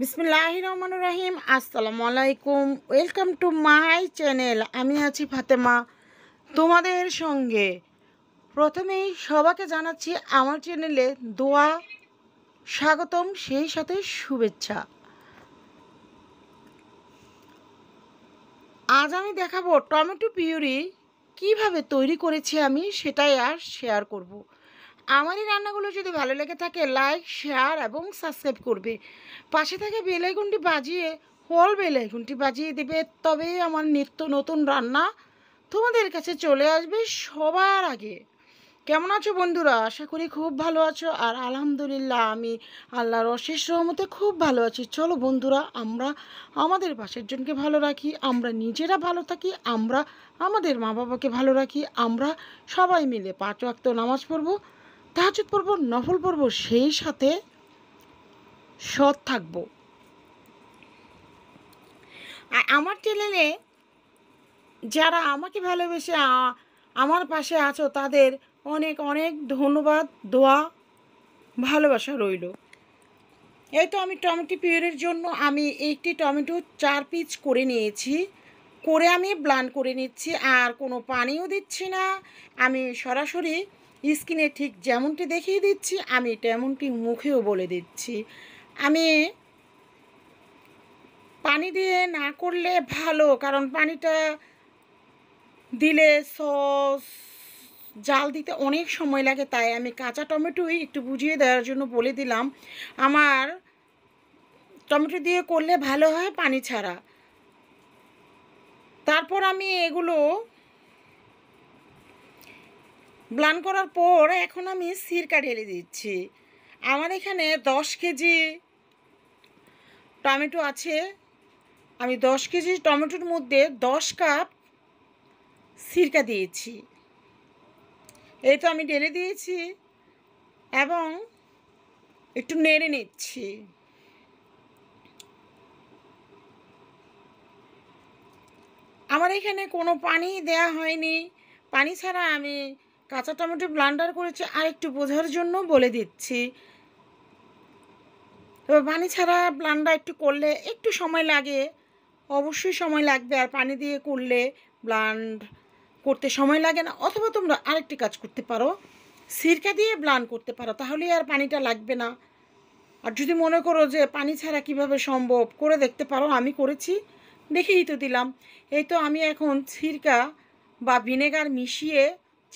বিসমুল্লাহ রহমান রাহিম আসসালামু আলাইকুম ওয়েলকাম টু মাই চ্যানেল আমি আছি ফাতেমা তোমাদের সঙ্গে প্রথমেই সবাকে জানাচ্ছি আমার চ্যানেলে দোয়া স্বাগতম সেই সাথে শুভেচ্ছা আজ আমি দেখাবো টমেটো পিউরি কিভাবে তৈরি করেছি আমি সেটাই আর শেয়ার করব। আমার এই রান্নাগুলো যদি ভালো লেগে থাকে লাইক শেয়ার এবং সাবস্ক্রাইব করবে পাশে থাকে বেলাইকনটি বাজিয়ে হল বেলাইকনটি বাজিয়ে দেবে তবে আমার নিত্য নতুন রান্না তোমাদের কাছে চলে আসবে সবার আগে কেমন আছো বন্ধুরা আশা করি খুব ভালো আছো আর আলহামদুলিল্লাহ আমি আল্লাহর অশেষ রহমতে খুব ভালো আছি চলো বন্ধুরা আমরা আমাদের পাশের জনকে ভালো রাখি আমরা নিজেরা ভালো থাকি আমরা আমাদের মা বাবাকে ভালো রাখি আমরা সবাই মিলে পাঁচ ওয়াক্ত নামাজ পড়বো তাহাজুদ পর্ব নফল পর্ব সেই সাথে সৎ থাকবো আর আমার চ্যানেলে যারা আমাকে ভালোবেসে আমার পাশে আছো তাদের অনেক অনেক ধন্যবাদ দোয়া ভালোবাসা রইল এই তো আমি টমেটো পিওরের জন্য আমি একটি টমেটো চার পিচ করে নিয়েছি করে আমি ব্লান করে নিচ্ছি আর কোনো পানিও দিচ্ছি না আমি সরাসরি স্কিনে ঠিক যেমনটি দেখিয়ে দিচ্ছি আমি তেমনটি মুখেও বলে দিচ্ছি আমি পানি দিয়ে না করলে ভালো কারণ পানিটা দিলে সস জাল দিতে অনেক সময় লাগে তাই আমি কাঁচা টমেটোই একটু বুঝিয়ে দেওয়ার জন্য বলে দিলাম আমার টমেটো দিয়ে করলে ভালো হয় পানি ছাড়া তারপর আমি এগুলো ব্লান করার পর এখন আমি সিরকা ঢেলে দিচ্ছি আমার এখানে দশ কেজি টমেটো আছে আমি দশ কেজি টমেটোর মধ্যে দশ কাপ সিরকা দিয়েছি এই তো আমি ঢেলে দিয়েছি এবং একটু নেড়ে নিচ্ছি আমার এখানে কোনো পানি দেয়া হয়নি পানি ছাড়া আমি কাঁচা টমেটো ব্লান্ডার করেছি আর একটু বোঝার জন্য বলে দিচ্ছি তবে পানি ছাড়া ব্লান্ডার একটু করলে একটু সময় লাগে অবশ্যই সময় লাগবে আর পানি দিয়ে করলে ব্লান্ড করতে সময় লাগে না অথবা তোমরা আরেকটি কাজ করতে পারো সিরকা দিয়ে ব্লান করতে পারো তাহলেই আর পানিটা লাগবে না আর যদি মনে করো যে পানি ছাড়া কিভাবে সম্ভব করে দেখতে পারো আমি করেছি দেখেই তো দিলাম এই তো আমি এখন সিরকা বা ভিনেগার মিশিয়ে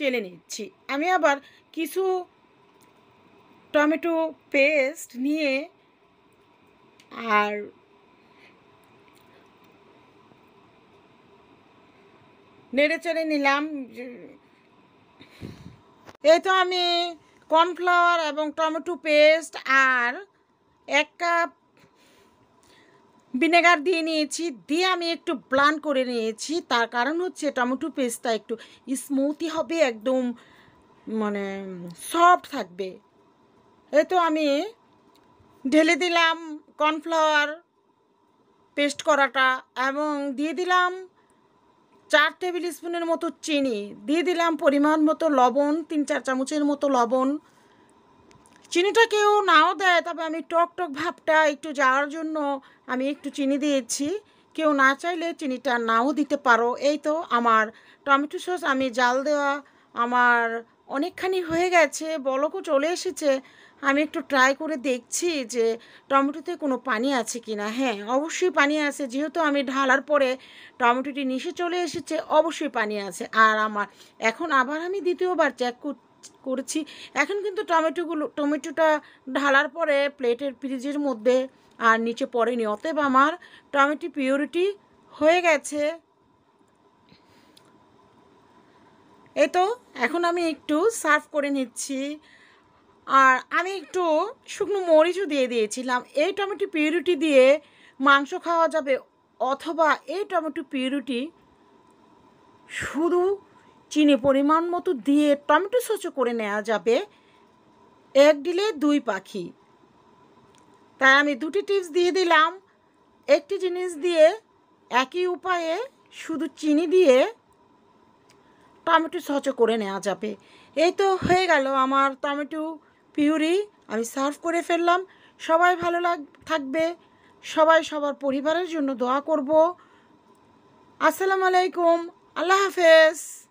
চেলে নিচ্ছি আমি আবার কিছু টমেটো পেস্ট নিয়ে আর নেড়ে চেড়ে নিলাম এই তো আমি কর্নফ্লাওয়ার এবং টমেটো পেস্ট আর এক কাপ ভিনেগার দিয়ে নিয়েছি দিয়ে আমি একটু ব্লান করে নিয়েছি তার কারণ হচ্ছে টমেটো পেস্টটা একটু স্মুথি হবে একদম মানে সফট থাকবে এ তো আমি ঢেলে দিলাম কর্নফ্লাওয়ার পেস্ট করাটা এবং দিয়ে দিলাম চার টেবিল স্পুনের মতো চিনি দিয়ে দিলাম পরিমাণ মতো লবণ তিন চার চামচের মতো লবণ চিনিটা কেউ নাও দেয় তবে আমি টক টক ভাবটা একটু যাওয়ার জন্য আমি একটু চিনি দিয়েছি কেউ না চাইলে চিনিটা নাও দিতে পারো এই তো আমার টমেটো সস আমি জাল দেওয়া আমার অনেকখানি হয়ে গেছে বলকও চলে এসেছে আমি একটু ট্রাই করে দেখছি যে টমেটোতে কোনো পানি আছে কি না হ্যাঁ অবশ্যই পানি আছে যেহেতু আমি ঢালার পরে টমেটোটি নিশে চলে এসেছে অবশ্যই পানি আছে আর আমার এখন আবার আমি দ্বিতীয়বার চেক করছি করছি এখন কিন্তু টমেটোগুলো টমেটোটা ঢালার পরে প্লেটের ফ্রিজের মধ্যে আর নিচে পড়েনি অতএব আমার টমেটো পিওরিটি হয়ে গেছে এই তো এখন আমি একটু সার্ভ করে নিচ্ছি আর আমি একটু শুকনো মরিচও দিয়ে দিয়েছিলাম এই টমেটো পিওরিটি দিয়ে মাংস খাওয়া যাবে অথবা এই টমেটো পিওরিটি শুধু চিনি পরিমাণ মতো দিয়ে টমেটো সচু করে নেওয়া যাবে এক ডিলে দুই পাখি তাই আমি দুটি টিপস দিয়ে দিলাম একটি জিনিস দিয়ে একই উপায়ে শুধু চিনি দিয়ে টমেটো সচ করে নেওয়া যাবে এই তো হয়ে গেল আমার টমেটো পিউরি আমি সার্ভ করে ফেললাম সবাই ভালো লাগ থাকবে সবাই সবার পরিবারের জন্য দোয়া করব আসসালামু আলাইকুম আল্লাহ হাফেজ